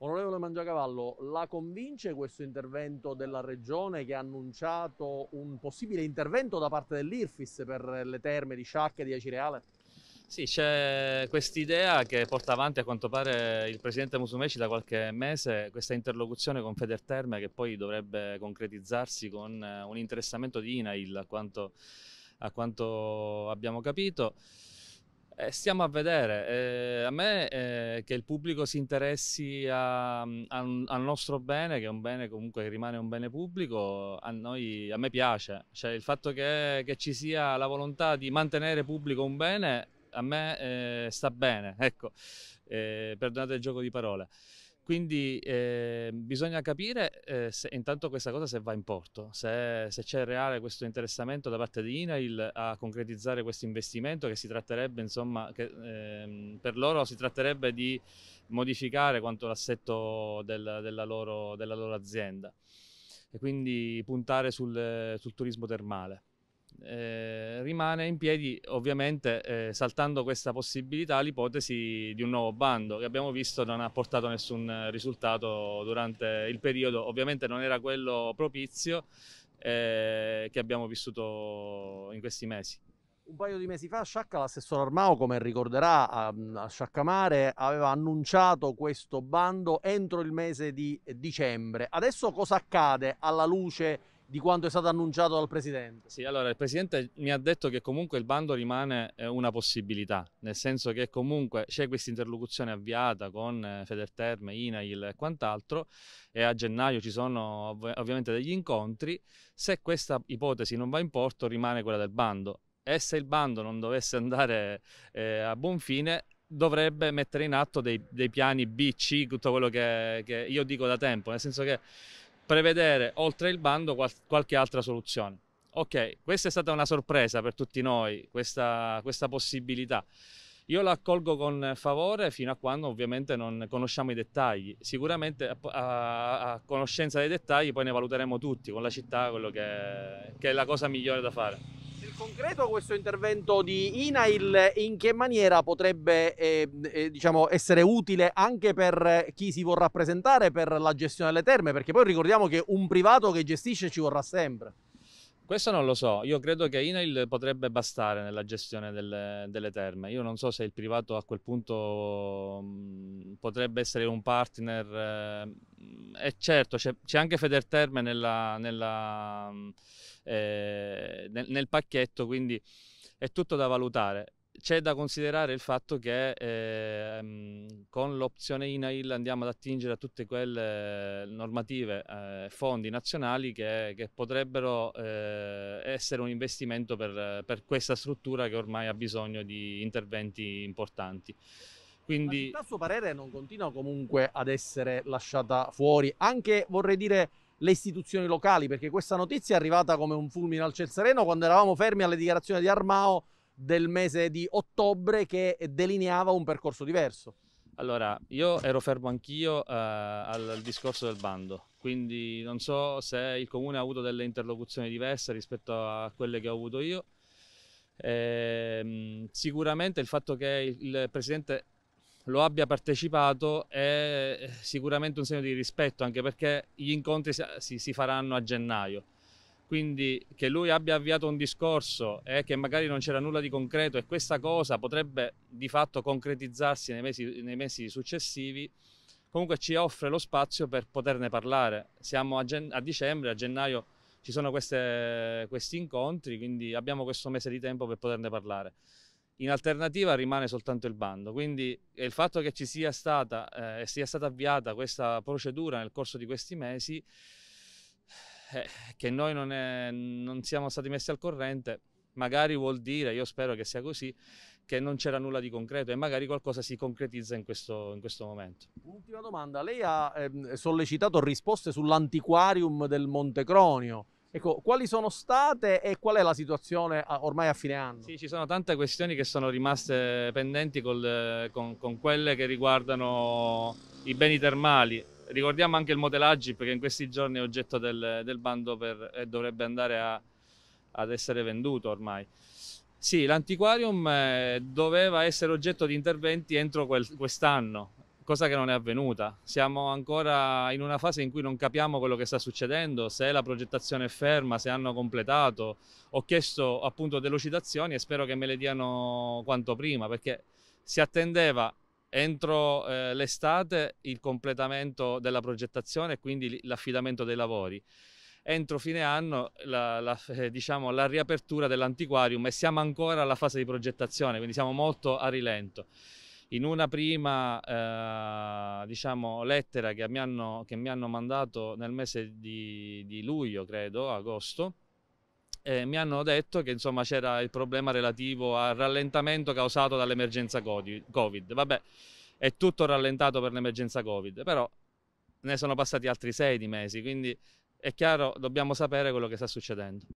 Onorevole Mangiacavallo, la convince questo intervento della Regione che ha annunciato un possibile intervento da parte dell'IRFIS per le terme di Sciacca e di Acireale? Sì, c'è quest'idea che porta avanti a quanto pare il presidente Musumeci da qualche mese, questa interlocuzione con Federterme che poi dovrebbe concretizzarsi con eh, un interessamento di INAIL a quanto, a quanto abbiamo capito. Eh, stiamo a vedere. Eh, a me eh, che il pubblico si interessi a, a, al nostro bene, che è un bene comunque che rimane un bene pubblico, a, noi, a me piace. Cioè, il fatto che, che, ci sia la volontà di mantenere pubblico un bene, a me eh, sta bene. Ecco, eh, perdonate il gioco di parole. Quindi eh, bisogna capire eh, se, intanto questa cosa se va in porto, se, se c'è reale questo interessamento da parte di Inail a concretizzare questo investimento che si tratterebbe, insomma, che, eh, per loro si tratterebbe di modificare quanto l'assetto del, della, loro, della loro azienda e quindi puntare sul, sul turismo termale. Eh, rimane in piedi ovviamente eh, saltando questa possibilità l'ipotesi di un nuovo bando che abbiamo visto non ha portato nessun risultato durante il periodo, ovviamente non era quello propizio eh, che abbiamo vissuto in questi mesi. Un paio di mesi fa Sciacca, l'assessore Armao, come ricorderà a, ehm, a Sciaccamare, aveva annunciato questo bando entro il mese di dicembre. Adesso cosa accade alla luce di quanto è stato annunciato dal Presidente? Sì, allora il Presidente mi ha detto che comunque il bando rimane eh, una possibilità, nel senso che comunque c'è questa interlocuzione avviata con eh, Federterme, INAIL e quant'altro e a gennaio ci sono ov ovviamente degli incontri, se questa ipotesi non va in porto rimane quella del bando e se il bando non dovesse andare eh, a buon fine dovrebbe mettere in atto dei, dei piani B, C, tutto quello che, che io dico da tempo, nel senso che prevedere oltre il bando qual qualche altra soluzione. Ok, questa è stata una sorpresa per tutti noi, questa, questa possibilità. Io la accolgo con favore fino a quando ovviamente non conosciamo i dettagli. Sicuramente a, a, a conoscenza dei dettagli poi ne valuteremo tutti con la città quello che, che è la cosa migliore da fare concreto questo intervento di INAIL in che maniera potrebbe eh, eh, diciamo essere utile anche per chi si vorrà presentare per la gestione delle terme? Perché poi ricordiamo che un privato che gestisce ci vorrà sempre. Questo non lo so, io credo che INAIL potrebbe bastare nella gestione delle, delle terme, io non so se il privato a quel punto mh, mm, potrebbe essere un partner, eh, mm, e eh, certo c'è anche Federterme nella, nella mh, mm, eh, nel, nel, pacchetto, quindi è tutto da valutare. C'è da considerare il fatto che eh, con l'opzione INAIL andiamo ad attingere a tutte quelle normative, eh, fondi nazionali che, che potrebbero eh, essere un investimento per, per questa struttura che ormai ha bisogno di interventi importanti. Quindi... La a suo parere, non continua comunque ad essere lasciata fuori, anche vorrei dire le istituzioni locali, perché questa notizia è arrivata come un fulmine al ciel sereno quando eravamo fermi alle dichiarazioni di Armao del mese di ottobre che delineava un percorso diverso. Allora, io ero fermo anch'io eh, al, discorso del bando, quindi non so se il comune ha avuto delle interlocuzioni diverse rispetto a quelle che ho avuto io. Eh, sicuramente il fatto che il presidente lo abbia partecipato è eh, sicuramente un segno di rispetto, anche perché gli incontri si, si faranno a gennaio. Quindi che lui abbia avviato un discorso e eh, che magari non c'era nulla di concreto e questa cosa potrebbe di fatto concretizzarsi nei mesi, nei mesi successivi, comunque ci offre lo spazio per poterne parlare. Siamo a, a dicembre, a gennaio ci sono queste, questi incontri, quindi abbiamo questo mese di tempo per poterne parlare in alternativa rimane soltanto il bando. Quindi il fatto che ci sia stata, eh, sia stata avviata questa procedura nel corso di questi mesi, eh, che noi non, è, non, siamo stati messi al corrente, magari vuol dire, io spero che sia così, che non c'era nulla di concreto e magari qualcosa si concretizza in questo, in questo momento. Ultima domanda, lei ha ehm, sollecitato risposte sull'antiquarium del Montecronio Ecco, quali sono state e qual è la situazione ormai a fine anno? Sì, ci sono tante questioni che sono rimaste pendenti col, con, con, quelle che riguardano i beni termali. Ricordiamo anche il modelaggi perché in questi giorni è oggetto del, del bando per, e dovrebbe andare a, ad essere venduto ormai. Sì, l'antiquarium eh, doveva essere oggetto di interventi entro quest'anno, cosa che non è avvenuta. Siamo ancora in una fase in cui non capiamo quello che sta succedendo, se la progettazione è ferma, se hanno completato. Ho chiesto appunto delucidazioni e spero che me le diano quanto prima, perché si attendeva entro eh, l'estate il completamento della progettazione e quindi l'affidamento dei lavori entro fine anno la, la, eh, diciamo, la riapertura dell'antiquarium e siamo ancora alla fase di progettazione, quindi siamo molto a rilento in una prima eh, diciamo, lettera che mi, hanno, che mi, hanno, mandato nel mese di, di luglio, credo, agosto, eh, mi hanno detto che c'era il problema relativo al rallentamento causato dall'emergenza Covid. Vabbè, è tutto rallentato per l'emergenza Covid, però ne sono passati altri sei di mesi, quindi è chiaro, dobbiamo sapere quello che sta succedendo.